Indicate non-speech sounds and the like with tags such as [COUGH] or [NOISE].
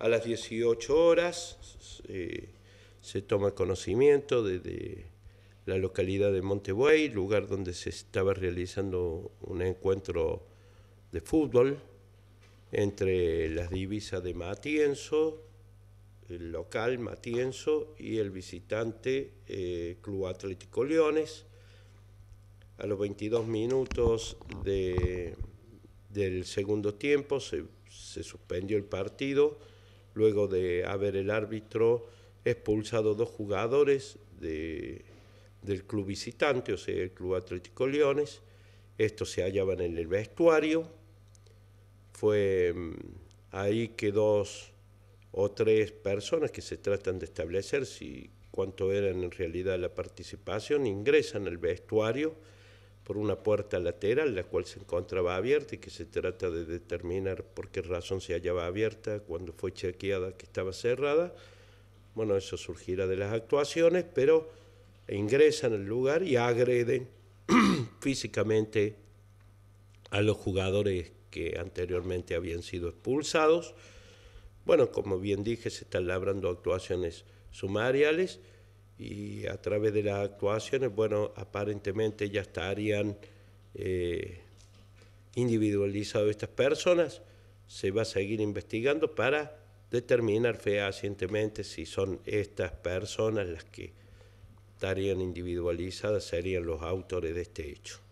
A las 18 horas eh, se toma conocimiento de, la localidad de Montebuey, lugar donde se estaba realizando un encuentro de fútbol entre las divisas de Matienzo, el local Matienzo y el visitante eh, Club Atlético Leones. A los 22 minutos del segundo tiempo se suspendió el partido luego de haber el árbitro expulsado dos jugadores del club visitante, o sea, el Club Atlético Leones. Estos se hallaban en el vestuario. Fue mm, ahí que dos o tres personas que se tratan de establecer si cuánto era en realidad la participación ingresan al vestuario por una puerta lateral, la cual se encontraba abierta y que se trata de determinar por qué razón se hallaba abierta, cuando fue chequeada que estaba cerrada. Bueno, eso surgirá de las actuaciones, pero ingresan al lugar y agreden [CLEARS THROAT] físicamente a los jugadores que anteriormente habían sido expulsados. Bueno, como bien dije, se están labrando actuaciones sumariales y a través de las actuaciones, bueno, aparentemente ya estarían eh, individualizadas estas personas, se va a seguir investigando para determinar fehacientemente si son estas personas las que estarían individualizadas, serían los autores de este hecho.